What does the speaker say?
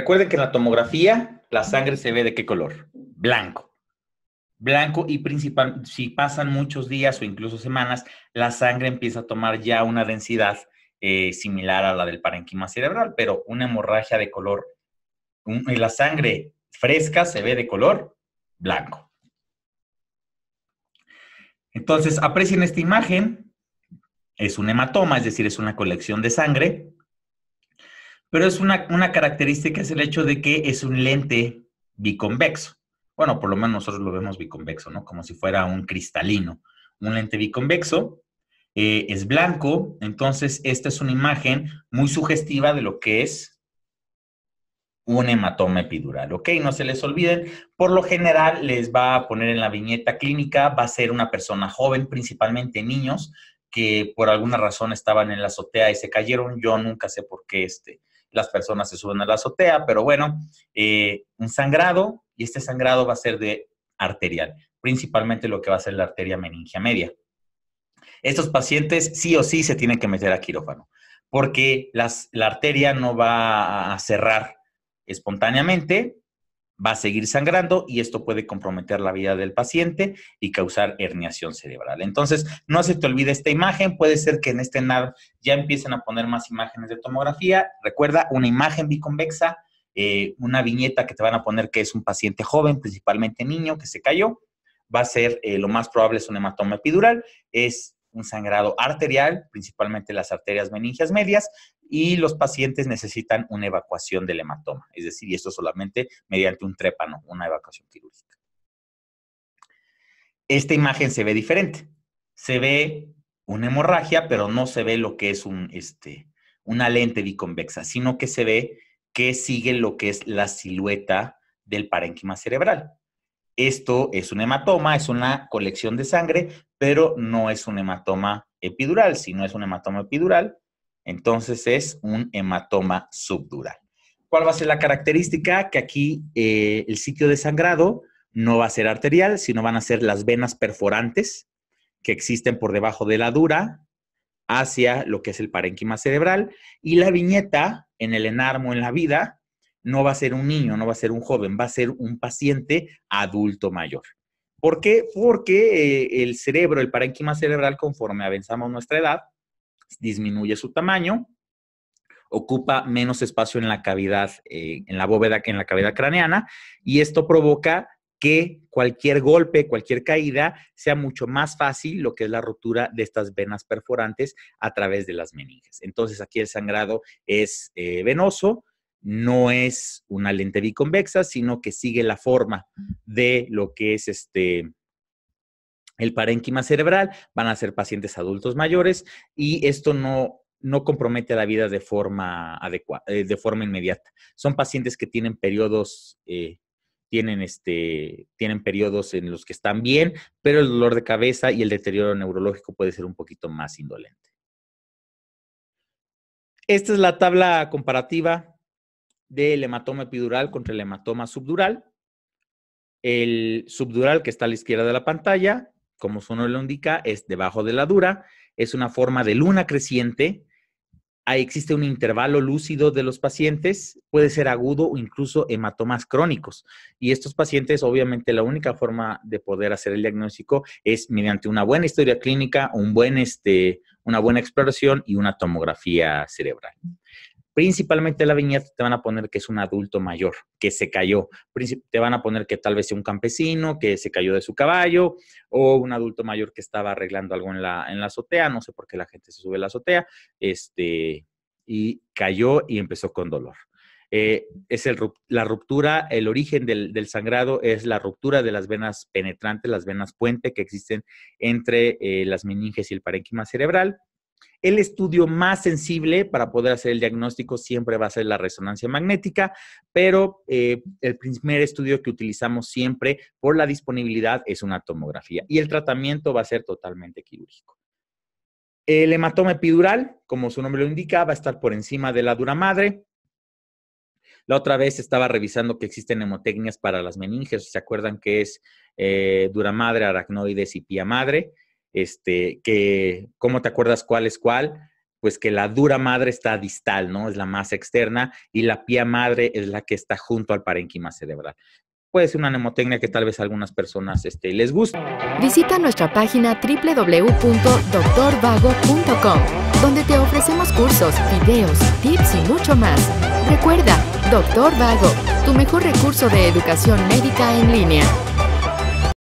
Recuerden que en la tomografía la sangre se ve de qué color? Blanco. Blanco y principal, si pasan muchos días o incluso semanas, la sangre empieza a tomar ya una densidad eh, similar a la del parenquima cerebral, pero una hemorragia de color, la sangre fresca se ve de color blanco. Entonces, aprecien esta imagen, es un hematoma, es decir, es una colección de sangre pero es una, característica, es el hecho de que es un lente biconvexo. Bueno, por lo menos nosotros lo vemos biconvexo, ¿no? Como si fuera un cristalino. Un lente biconvexo eh, es blanco, entonces esta es una imagen muy sugestiva de lo que es un hematoma epidural, ¿ok? No se les olviden, por lo general les va a poner en la viñeta clínica, va a ser una persona joven, principalmente niños, que por alguna razón estaban en la azotea y se cayeron, yo nunca sé por qué, este, las personas se suben a la azotea, pero bueno, eh, un sangrado y este sangrado va a ser de arterial, principalmente lo que va a ser la arteria meningia media. Estos pacientes sí o sí se tienen que meter a quirófano porque la arteria no va a cerrar espontáneamente va a seguir sangrando y esto puede comprometer la vida del paciente y causar herniación cerebral. Entonces, no se te olvide esta imagen, puede ser que en este NAD ya empiecen a poner más imágenes de tomografía. Recuerda, una imagen biconvexa, eh, una viñeta que te van a poner que es un paciente joven, principalmente niño, que se cayó, va a ser eh, lo más probable es un hematoma epidural, es un sangrado arterial, principalmente las arterias meningias medias, y los pacientes necesitan una evacuación del hematoma, es decir, y esto solamente mediante un trépano, una evacuación quirúrgica. Esta imagen se ve diferente. Se ve una hemorragia, pero no se ve lo que es este, una lente biconvexa, sino que se ve que sigue lo que es la silueta del parénquima cerebral. Esto es un hematoma, es una colección de sangre, pero no es un hematoma epidural. Si no es un hematoma epidural, entonces es un hematoma subdural. ¿Cuál va a ser la característica? Que aquí eh, el sitio de sangrado no va a ser arterial, sino van a ser las venas perforantes que existen por debajo de la dura hacia lo que es el parénquima cerebral. Y la viñeta en el enarmo, en la vida, no va a ser un niño, no va a ser un joven, va a ser un paciente adulto mayor. ¿Por qué? Porque eh, el cerebro, el parénquima cerebral, conforme avanzamos nuestra edad, disminuye su tamaño, ocupa menos espacio en la cavidad, eh, en la bóveda que en la cavidad craneana, y esto provoca que cualquier golpe, cualquier caída, sea mucho más fácil lo que es la rotura de estas venas perforantes a través de las meninges. Entonces aquí el sangrado es eh, venoso, no es una lente biconvexa, sino que sigue la forma de lo que es este el parénquima cerebral, van a ser pacientes adultos mayores y esto no, compromete a la vida de forma eh, de forma inmediata. Son pacientes que tienen periodos eh, este, tienen periodos en los que están bien, pero el dolor de cabeza y el deterioro neurológico puede ser un poquito más indolente. Esta es la tabla comparativa del hematoma epidural contra el hematoma subdural. El subdural que está a la izquierda de la pantalla, como su nombre lo indica, es debajo de la dura, es una forma de luna creciente. Ahí existe un intervalo lúcido de los pacientes, puede ser agudo o incluso hematomas crónicos. Y estos pacientes, obviamente, la única forma de poder hacer el diagnóstico es mediante una buena historia clínica, un buen, este, una buena exploración y una tomografía cerebral. Principalmente la viñeta te van a poner que es un adulto mayor, que se cayó. Te van a poner que tal vez sea un campesino, que se cayó de su caballo, o un adulto mayor que estaba arreglando algo en la, azotea. No sé por qué la gente se sube a la azotea. Este, y cayó y empezó con dolor. Eh, es la ruptura, el origen del, sangrado es la ruptura de las venas penetrantes, las venas puente que existen entre eh, las meninges y el parénquima cerebral. El estudio más sensible para poder hacer el diagnóstico siempre va a ser la resonancia magnética, pero eh, el primer estudio que utilizamos siempre por la disponibilidad es una tomografía y el tratamiento va a ser totalmente quirúrgico. El hematoma epidural, como su nombre lo indica, va a estar por encima de la dura madre. La otra vez estaba revisando que existen hemotecnias para las meninges. ¿Se acuerdan que es eh, dura madre, aracnoides y pía madre? este, que cómo te acuerdas cuál es cuál, pues que la dura madre está distal, ¿no? Es la más externa y la pía madre es la que está junto al parénquima cerebral. Puede ser una mnemotecnia que tal vez algunas personas este, les guste. Visita nuestra página www.doctorvago.com, donde te ofrecemos cursos, videos, tips y mucho más. Recuerda, Doctor Vago, tu mejor recurso de educación médica en línea.